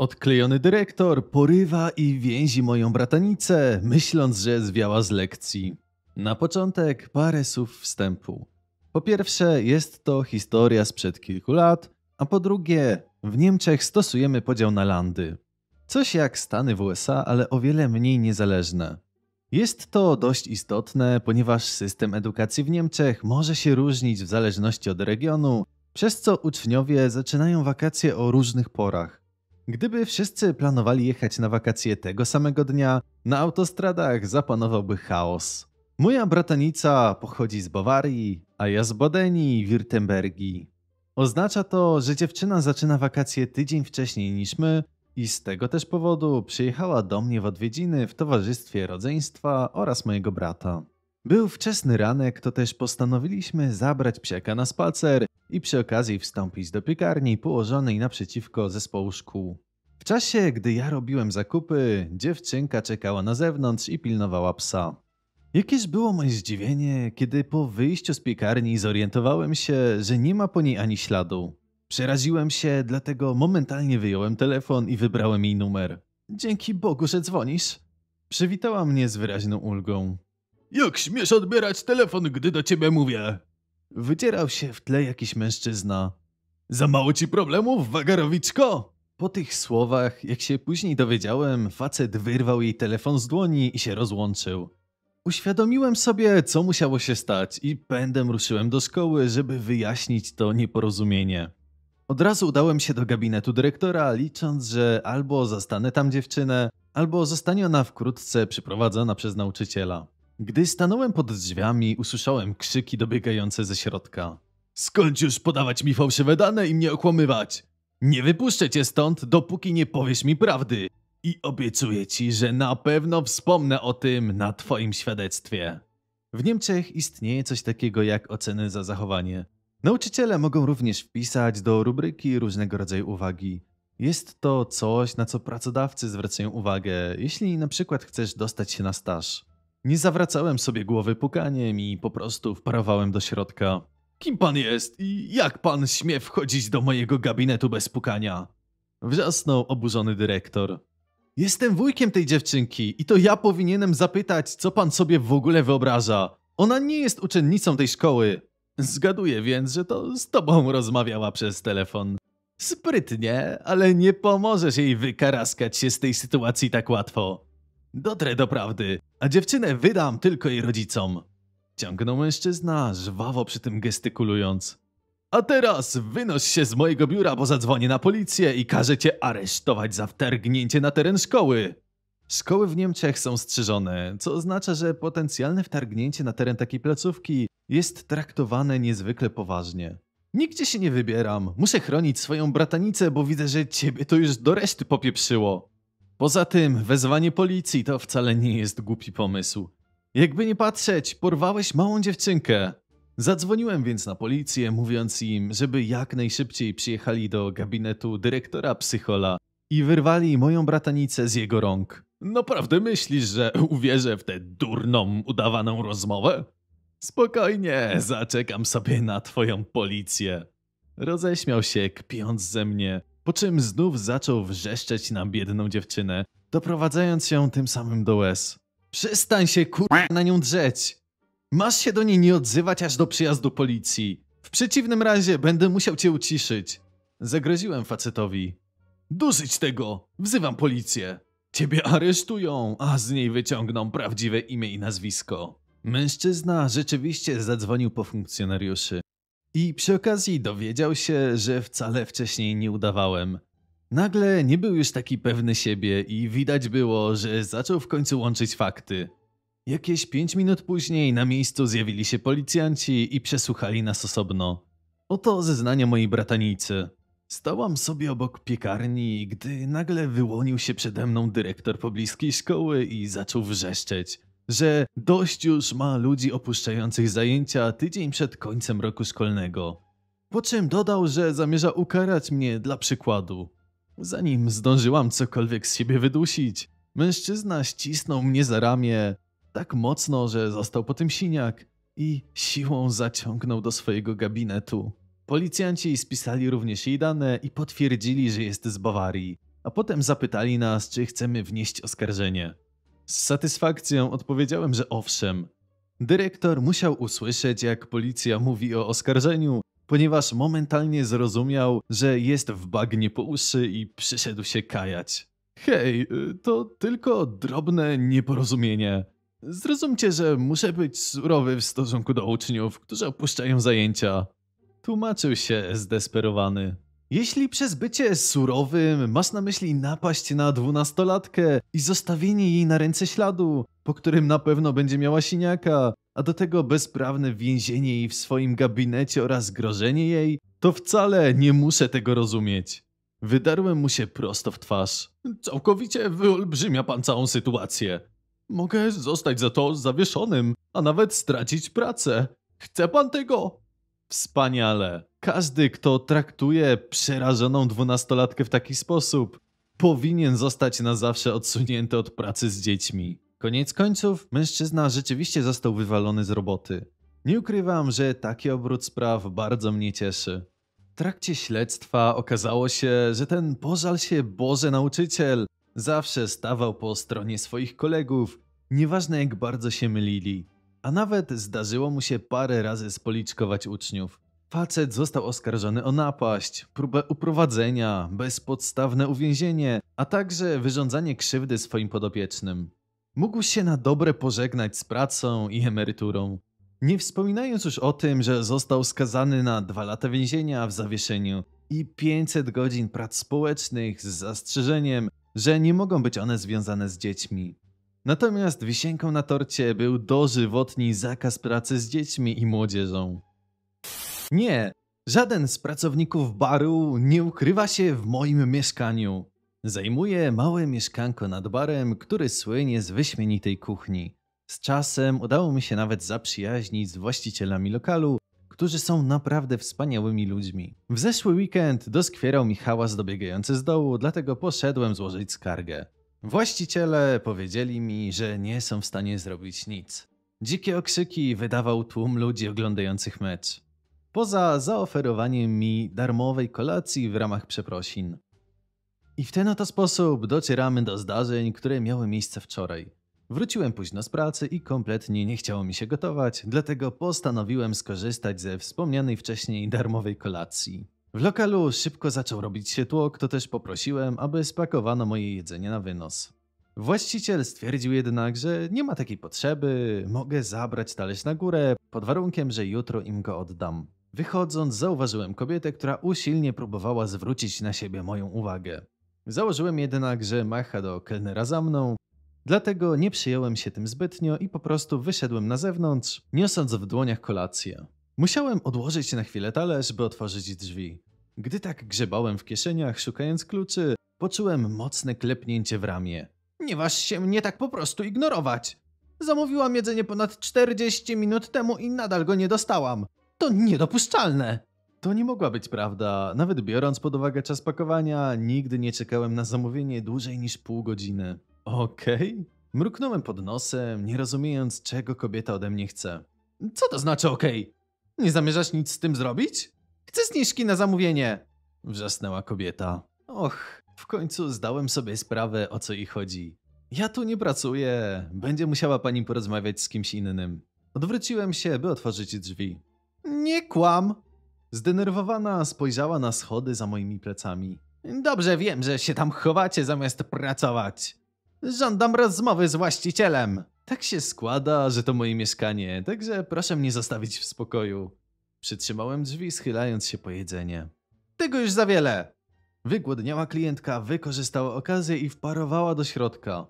Odklejony dyrektor porywa i więzi moją bratanicę, myśląc, że zwiała z lekcji. Na początek parę słów wstępu. Po pierwsze, jest to historia sprzed kilku lat, a po drugie, w Niemczech stosujemy podział na landy. Coś jak Stany w USA, ale o wiele mniej niezależne. Jest to dość istotne, ponieważ system edukacji w Niemczech może się różnić w zależności od regionu, przez co uczniowie zaczynają wakacje o różnych porach. Gdyby wszyscy planowali jechać na wakacje tego samego dnia, na autostradach zapanowałby chaos. Moja bratanica pochodzi z Bawarii, a ja z Bodenii Wirtembergii. Oznacza to, że dziewczyna zaczyna wakacje tydzień wcześniej niż my i z tego też powodu przyjechała do mnie w odwiedziny w towarzystwie rodzeństwa oraz mojego brata. Był wczesny ranek, to też postanowiliśmy zabrać psiaka na spacer i przy okazji wstąpić do piekarni położonej naprzeciwko zespołu szkół. W czasie, gdy ja robiłem zakupy, dziewczynka czekała na zewnątrz i pilnowała psa. Jakież było moje zdziwienie, kiedy po wyjściu z piekarni zorientowałem się, że nie ma po niej ani śladu. Przeraziłem się, dlatego momentalnie wyjąłem telefon i wybrałem jej numer. Dzięki Bogu, że dzwonisz. Przywitała mnie z wyraźną ulgą. Jak śmiesz odbierać telefon, gdy do ciebie mówię? Wydzierał się w tle jakiś mężczyzna. Za mało ci problemów, wagarowiczko? Po tych słowach, jak się później dowiedziałem, facet wyrwał jej telefon z dłoni i się rozłączył. Uświadomiłem sobie, co musiało się stać i pędem ruszyłem do szkoły, żeby wyjaśnić to nieporozumienie. Od razu udałem się do gabinetu dyrektora, licząc, że albo zastanę tam dziewczynę, albo zostanie ona wkrótce przyprowadzona przez nauczyciela. Gdy stanąłem pod drzwiami, usłyszałem krzyki dobiegające ze środka. Skończ już podawać mi fałszywe dane i mnie okłamywać! Nie wypuszczę cię stąd, dopóki nie powiesz mi prawdy. I obiecuję ci, że na pewno wspomnę o tym na twoim świadectwie. W Niemczech istnieje coś takiego jak oceny za zachowanie. Nauczyciele mogą również wpisać do rubryki różnego rodzaju uwagi. Jest to coś, na co pracodawcy zwracają uwagę, jeśli na przykład chcesz dostać się na staż. Nie zawracałem sobie głowy pukaniem i po prostu wparowałem do środka. Kim pan jest i jak pan śmie wchodzić do mojego gabinetu bez pukania? Wrzasnął oburzony dyrektor. Jestem wujkiem tej dziewczynki i to ja powinienem zapytać, co pan sobie w ogóle wyobraża. Ona nie jest uczennicą tej szkoły. Zgaduję więc, że to z tobą rozmawiała przez telefon. Sprytnie, ale nie pomożesz jej wykaraskać się z tej sytuacji tak łatwo. Dotrę do prawdy, a dziewczynę wydam tylko jej rodzicom. Ciągnął mężczyzna, żwawo przy tym gestykulując. A teraz wynoś się z mojego biura, bo zadzwonię na policję i każę cię aresztować za wtargnięcie na teren szkoły. Szkoły w Niemczech są strzyżone, co oznacza, że potencjalne wtargnięcie na teren takiej placówki jest traktowane niezwykle poważnie. Nigdzie się nie wybieram, muszę chronić swoją bratanicę, bo widzę, że ciebie to już do reszty popieprzyło. Poza tym, wezwanie policji to wcale nie jest głupi pomysł. Jakby nie patrzeć, porwałeś małą dziewczynkę. Zadzwoniłem więc na policję, mówiąc im, żeby jak najszybciej przyjechali do gabinetu dyrektora psychola i wyrwali moją bratanicę z jego rąk. Naprawdę myślisz, że uwierzę w tę durną, udawaną rozmowę? Spokojnie, zaczekam sobie na twoją policję. Roześmiał się, kpiąc ze mnie, po czym znów zaczął wrzeszczeć na biedną dziewczynę, doprowadzając ją tym samym do łez. Przestań się kurwa na nią drzeć. Masz się do niej nie odzywać aż do przyjazdu policji. W przeciwnym razie będę musiał cię uciszyć. Zagroziłem facetowi. Dużyć tego! Wzywam policję. Ciebie aresztują, a z niej wyciągną prawdziwe imię i nazwisko. Mężczyzna rzeczywiście zadzwonił po funkcjonariuszy. I przy okazji dowiedział się, że wcale wcześniej nie udawałem, Nagle nie był już taki pewny siebie i widać było, że zaczął w końcu łączyć fakty. Jakieś pięć minut później na miejscu zjawili się policjanci i przesłuchali nas osobno. Oto zeznania mojej bratanicy. Stałam sobie obok piekarni, gdy nagle wyłonił się przede mną dyrektor pobliskiej szkoły i zaczął wrzeszczeć, że dość już ma ludzi opuszczających zajęcia tydzień przed końcem roku szkolnego. Po czym dodał, że zamierza ukarać mnie dla przykładu. Zanim zdążyłam cokolwiek z siebie wydusić, mężczyzna ścisnął mnie za ramię tak mocno, że został po tym siniak i siłą zaciągnął do swojego gabinetu. Policjanci spisali również jej dane i potwierdzili, że jest z Bawarii, a potem zapytali nas, czy chcemy wnieść oskarżenie. Z satysfakcją odpowiedziałem, że owszem. Dyrektor musiał usłyszeć, jak policja mówi o oskarżeniu, ponieważ momentalnie zrozumiał, że jest w bagnie po uszy i przyszedł się kajać. Hej, y, to tylko drobne nieporozumienie. Zrozumcie, że muszę być surowy w stosunku do uczniów, którzy opuszczają zajęcia. Tłumaczył się zdesperowany. Jeśli przez bycie surowym masz na myśli napaść na dwunastolatkę i zostawienie jej na ręce śladu, po którym na pewno będzie miała siniaka, a do tego bezprawne więzienie jej w swoim gabinecie oraz grożenie jej, to wcale nie muszę tego rozumieć. Wydarłem mu się prosto w twarz. Całkowicie wyolbrzymia pan całą sytuację. Mogę zostać za to zawieszonym, a nawet stracić pracę. Chce pan tego? Wspaniale. Każdy, kto traktuje przerażoną dwunastolatkę w taki sposób, powinien zostać na zawsze odsunięty od pracy z dziećmi. Koniec końców, mężczyzna rzeczywiście został wywalony z roboty. Nie ukrywam, że taki obrót spraw bardzo mnie cieszy. W trakcie śledztwa okazało się, że ten pożal się Boże nauczyciel zawsze stawał po stronie swoich kolegów, nieważne jak bardzo się mylili. A nawet zdarzyło mu się parę razy spoliczkować uczniów. Facet został oskarżony o napaść, próbę uprowadzenia, bezpodstawne uwięzienie, a także wyrządzanie krzywdy swoim podopiecznym. Mógł się na dobre pożegnać z pracą i emeryturą, nie wspominając już o tym, że został skazany na dwa lata więzienia w zawieszeniu i 500 godzin prac społecznych z zastrzeżeniem, że nie mogą być one związane z dziećmi. Natomiast wisienką na torcie był dożywotni zakaz pracy z dziećmi i młodzieżą. Nie, żaden z pracowników baru nie ukrywa się w moim mieszkaniu. Zajmuje małe mieszkanko nad barem, który słynie z wyśmienitej kuchni. Z czasem udało mi się nawet zaprzyjaźnić z właścicielami lokalu, którzy są naprawdę wspaniałymi ludźmi. W zeszły weekend doskwierał mi hałas dobiegający z dołu, dlatego poszedłem złożyć skargę. Właściciele powiedzieli mi, że nie są w stanie zrobić nic. Dzikie okrzyki wydawał tłum ludzi oglądających mecz. Poza zaoferowaniem mi darmowej kolacji w ramach przeprosin. I w ten oto sposób docieramy do zdarzeń, które miały miejsce wczoraj. Wróciłem późno z pracy i kompletnie nie chciało mi się gotować, dlatego postanowiłem skorzystać ze wspomnianej wcześniej darmowej kolacji. W lokalu szybko zaczął robić się tłok, to też poprosiłem, aby spakowano moje jedzenie na wynos. Właściciel stwierdził jednak, że nie ma takiej potrzeby, mogę zabrać talerz na górę, pod warunkiem, że jutro im go oddam. Wychodząc, zauważyłem kobietę, która usilnie próbowała zwrócić na siebie moją uwagę. Założyłem jednakże macha do kelnera za mną, dlatego nie przyjąłem się tym zbytnio i po prostu wyszedłem na zewnątrz, niosąc w dłoniach kolację. Musiałem odłożyć na chwilę talerz, by otworzyć drzwi. Gdy tak grzebałem w kieszeniach, szukając kluczy, poczułem mocne klepnięcie w ramię. Nie waż się mnie tak po prostu ignorować! Zamówiłam jedzenie ponad 40 minut temu i nadal go nie dostałam. To niedopuszczalne! To nie mogła być prawda. Nawet biorąc pod uwagę czas pakowania, nigdy nie czekałem na zamówienie dłużej niż pół godziny. Okej? Okay? Mruknąłem pod nosem, nie rozumiejąc, czego kobieta ode mnie chce. Co to znaczy okej? Okay? Nie zamierzasz nic z tym zrobić? Chcę zniżki na zamówienie! Wrzasnęła kobieta. Och, w końcu zdałem sobie sprawę, o co jej chodzi. Ja tu nie pracuję. Będzie musiała pani porozmawiać z kimś innym. Odwróciłem się, by otworzyć drzwi. Nie kłam! Zdenerwowana spojrzała na schody za moimi plecami. Dobrze wiem, że się tam chowacie zamiast pracować. Żądam rozmowy z właścicielem. Tak się składa, że to moje mieszkanie, także proszę mnie zostawić w spokoju. Przytrzymałem drzwi, schylając się po jedzenie. Tego już za wiele! Wygłodniała klientka wykorzystała okazję i wparowała do środka.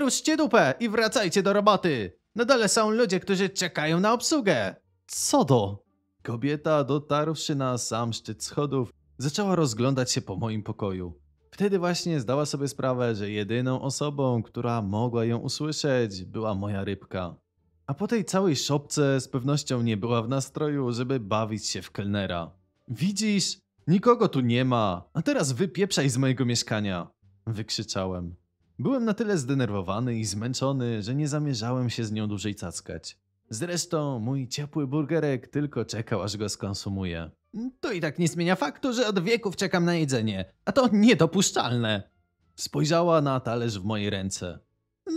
Ruszcie dupę i wracajcie do roboty! Na dole są ludzie, którzy czekają na obsługę! Co do? Kobieta, dotarłszy na sam szczyt schodów, zaczęła rozglądać się po moim pokoju. Wtedy właśnie zdała sobie sprawę, że jedyną osobą, która mogła ją usłyszeć, była moja rybka. A po tej całej szopce z pewnością nie była w nastroju, żeby bawić się w kelnera. Widzisz, nikogo tu nie ma, a teraz wypieprzaj z mojego mieszkania! Wykrzyczałem. Byłem na tyle zdenerwowany i zmęczony, że nie zamierzałem się z nią dłużej cackać. Zresztą mój ciepły burgerek tylko czekał, aż go skonsumuję. To i tak nie zmienia faktu, że od wieków czekam na jedzenie, a to niedopuszczalne. Spojrzała na talerz w mojej ręce.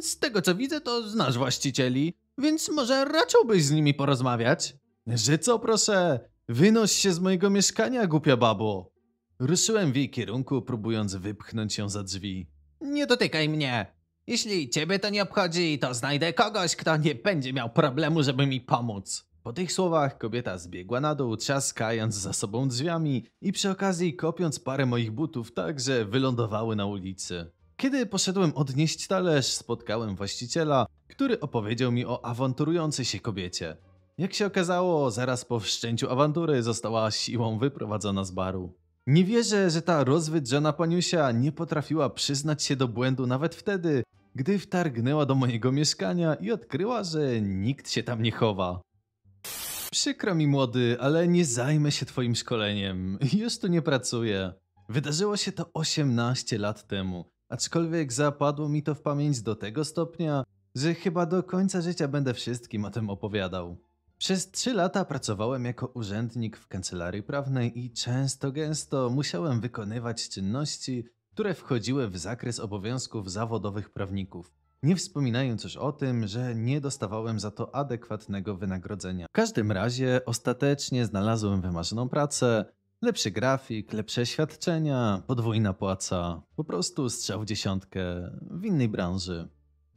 Z tego co widzę, to znasz właścicieli, więc może raczyłbyś z nimi porozmawiać? Że co proszę, wynoś się z mojego mieszkania, głupia babo. Ruszyłem w jej kierunku, próbując wypchnąć ją za drzwi. Nie dotykaj mnie! Jeśli ciebie to nie obchodzi, to znajdę kogoś, kto nie będzie miał problemu, żeby mi pomóc. Po tych słowach kobieta zbiegła na dół, trzaskając za sobą drzwiami i przy okazji kopiąc parę moich butów tak, że wylądowały na ulicy. Kiedy poszedłem odnieść talerz, spotkałem właściciela, który opowiedział mi o awanturującej się kobiecie. Jak się okazało, zaraz po wszczęciu awantury została siłą wyprowadzona z baru. Nie wierzę, że ta rozwydrzona paniusia nie potrafiła przyznać się do błędu nawet wtedy, gdy wtargnęła do mojego mieszkania i odkryła, że nikt się tam nie chowa. Przykro mi młody, ale nie zajmę się twoim szkoleniem. Już tu nie pracuję. Wydarzyło się to 18 lat temu, aczkolwiek zapadło mi to w pamięć do tego stopnia, że chyba do końca życia będę wszystkim o tym opowiadał. Przez 3 lata pracowałem jako urzędnik w kancelarii prawnej i często gęsto musiałem wykonywać czynności, które wchodziły w zakres obowiązków zawodowych prawników. Nie wspominając już o tym, że nie dostawałem za to adekwatnego wynagrodzenia. W każdym razie ostatecznie znalazłem wymarzoną pracę, lepszy grafik, lepsze świadczenia, podwójna płaca, po prostu strzał w dziesiątkę w innej branży.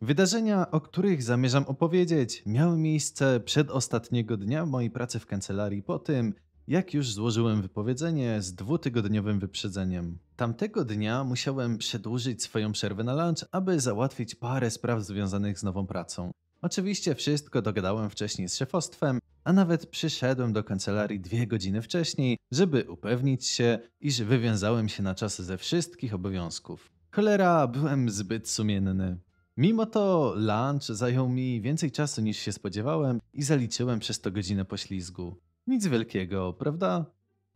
Wydarzenia, o których zamierzam opowiedzieć, miały miejsce przed ostatniego dnia mojej pracy w kancelarii po tym, jak już złożyłem wypowiedzenie z dwutygodniowym wyprzedzeniem. Tamtego dnia musiałem przedłużyć swoją przerwę na lunch, aby załatwić parę spraw związanych z nową pracą. Oczywiście wszystko dogadałem wcześniej z szefostwem, a nawet przyszedłem do kancelarii dwie godziny wcześniej, żeby upewnić się, iż wywiązałem się na czas ze wszystkich obowiązków. Cholera, byłem zbyt sumienny. Mimo to lunch zajął mi więcej czasu niż się spodziewałem i zaliczyłem przez to godzinę poślizgu. Nic wielkiego, prawda?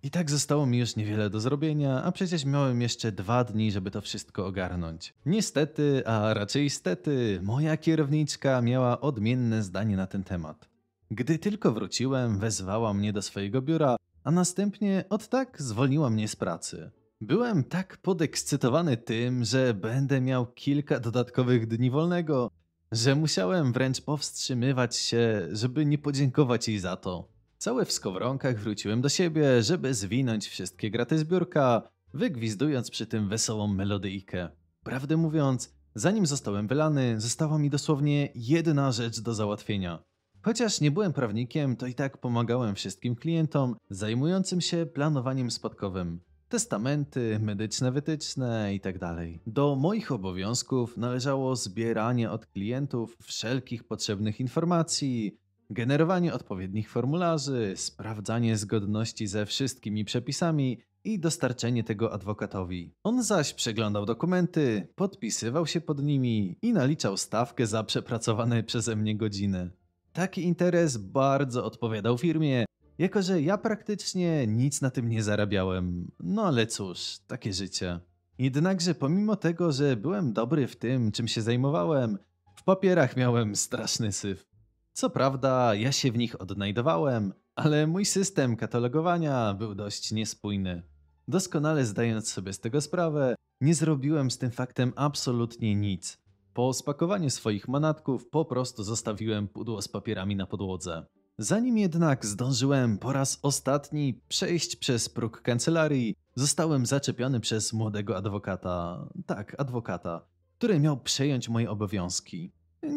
I tak zostało mi już niewiele do zrobienia, a przecież miałem jeszcze dwa dni, żeby to wszystko ogarnąć. Niestety, a raczej stety, moja kierowniczka miała odmienne zdanie na ten temat. Gdy tylko wróciłem, wezwała mnie do swojego biura, a następnie od tak zwolniła mnie z pracy. Byłem tak podekscytowany tym, że będę miał kilka dodatkowych dni wolnego, że musiałem wręcz powstrzymywać się, żeby nie podziękować jej za to. Cały w skowronkach wróciłem do siebie, żeby zwinąć wszystkie graty zbiórka, wygwizdując przy tym wesołą melodyjkę. Prawdę mówiąc, zanim zostałem wylany, została mi dosłownie jedna rzecz do załatwienia. Chociaż nie byłem prawnikiem, to i tak pomagałem wszystkim klientom zajmującym się planowaniem spadkowym. Testamenty, medyczne wytyczne itd. Tak do moich obowiązków należało zbieranie od klientów wszelkich potrzebnych informacji, generowanie odpowiednich formularzy, sprawdzanie zgodności ze wszystkimi przepisami i dostarczenie tego adwokatowi. On zaś przeglądał dokumenty, podpisywał się pod nimi i naliczał stawkę za przepracowane przeze mnie godziny. Taki interes bardzo odpowiadał firmie, jako że ja praktycznie nic na tym nie zarabiałem. No ale cóż, takie życie. Jednakże pomimo tego, że byłem dobry w tym, czym się zajmowałem, w papierach miałem straszny syf. Co prawda, ja się w nich odnajdowałem, ale mój system katalogowania był dość niespójny. Doskonale zdając sobie z tego sprawę, nie zrobiłem z tym faktem absolutnie nic. Po spakowaniu swoich manatków po prostu zostawiłem pudło z papierami na podłodze. Zanim jednak zdążyłem po raz ostatni przejść przez próg kancelarii, zostałem zaczepiony przez młodego adwokata. Tak, adwokata, który miał przejąć moje obowiązki.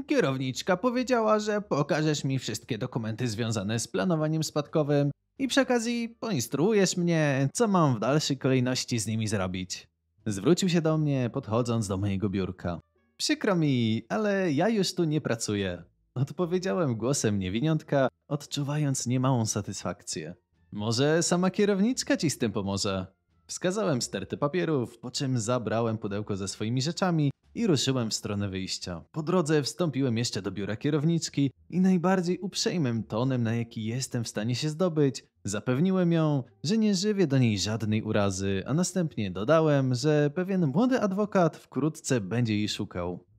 Kierowniczka powiedziała, że pokażesz mi wszystkie dokumenty związane z planowaniem spadkowym i przy okazji poinstruujesz mnie, co mam w dalszej kolejności z nimi zrobić. Zwrócił się do mnie, podchodząc do mojego biurka. Przykro mi, ale ja już tu nie pracuję. Odpowiedziałem głosem niewiniątka, odczuwając niemałą satysfakcję. Może sama kierowniczka ci z tym pomoże? Wskazałem sterty papierów, po czym zabrałem pudełko ze swoimi rzeczami i ruszyłem w stronę wyjścia. Po drodze wstąpiłem jeszcze do biura kierowniczki i najbardziej uprzejmym tonem, na jaki jestem w stanie się zdobyć, zapewniłem ją, że nie żywię do niej żadnej urazy, a następnie dodałem, że pewien młody adwokat wkrótce będzie jej szukał.